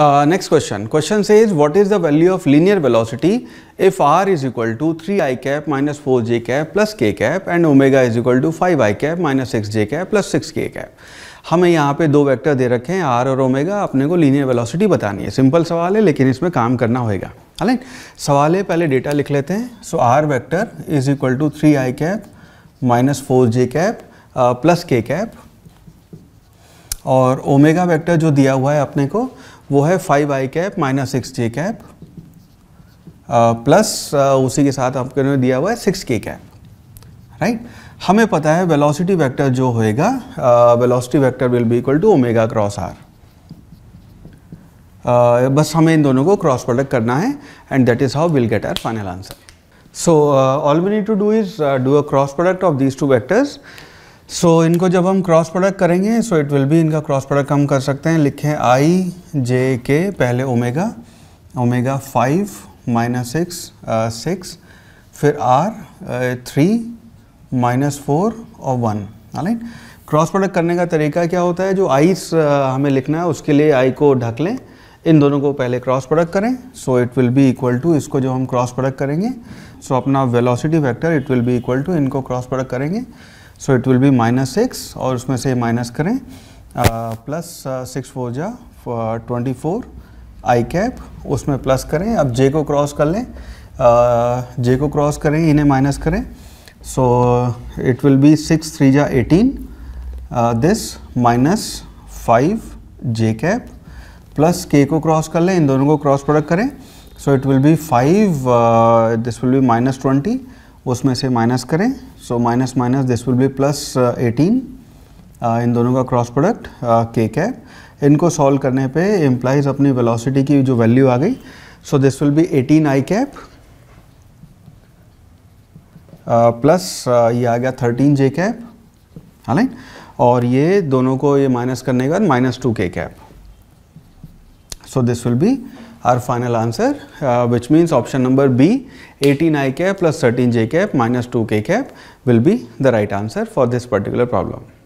Next question question से is what is the value of linear velocity if r is equal to three i cap minus four j cap plus k cap and omega is equal to five i cap minus six j cap plus six k cap हमें यहाँ पे दो vector दे रखे हैं are और omega अपने को linear velocity बतानी है सिंपल सवाल है लेकिन इसमें काम करना होगा हाल सवाल है पहले डेटा लिख लेते हैं so r vector is equal to three i cap minus four j cap plus k cap और ओमेगा वेक्टर जो दिया हुआ है अपने को वो है five i cap minus six j cap plus उसी के साथ आपके ने दिया हुआ है सिक्स के कैप राइट हमें पता है वेलोसिटी वेक्टर जो होएगा velocity vector will be equal to omega cross r बस हमें इन दोनों को क्रॉस प्रोडक्ट करना है and that is how will get our final answer so all we need to do is do a cross product of these two vectors so so, इनको जब हम क्रॉस प्रोडक्ट करेंगे सो इट विल भी इनका cross product हम कर सकते हैं लिखें आई जे के पहले omega omega five minus six six फिर आर थ्री माइनस फोर और वन राइट क्रॉस प्रोडक्ट करने का तरीका क्या होता है जो आई uh, हमें लिखना है उसके लिए आई को ढक लें इन दोनों को पहले क्रॉस प्रोडक्ट करें so it will be equal to इसको जो हम क्रॉस प्रोडक्ट करेंगे सो so अपना velocity factor it will be equal to इनको क्रॉस प्रोडक्ट करेंगे so it will be minus six और उसमें से माइनस करें प्लस सिक्स फोर जा ट्वेंटी फोर आई कैप उसमें प्लस करें अब जे को क्रॉस कर लें जे को क्रॉस करें इन्हें माइनस करें so it will be six three जा eighteen this minus five j cap plus k को क्रॉस कर लें इन दोनों को क्रॉस प्रोडक्ट करें so it will be five this will be minus twenty उसमें से माइनस करें so minus minus this will be plus eighteen इन दोनों का क्रॉस प्रोडक्ट के कैप इनको सॉल्व करने पे एम्प्लाइज अपनी वेलोसिटी की जो वैल्यू आ गई so this will be eighteen i cap plus ये आ गया थर्टीन जे कैप है और ये दोनों को ये माइनस करने के बाद minus two k cap so this will be our final answer uh, which means option number B 18 i cap plus 13 j cap minus 2 k cap will be the right answer for this particular problem.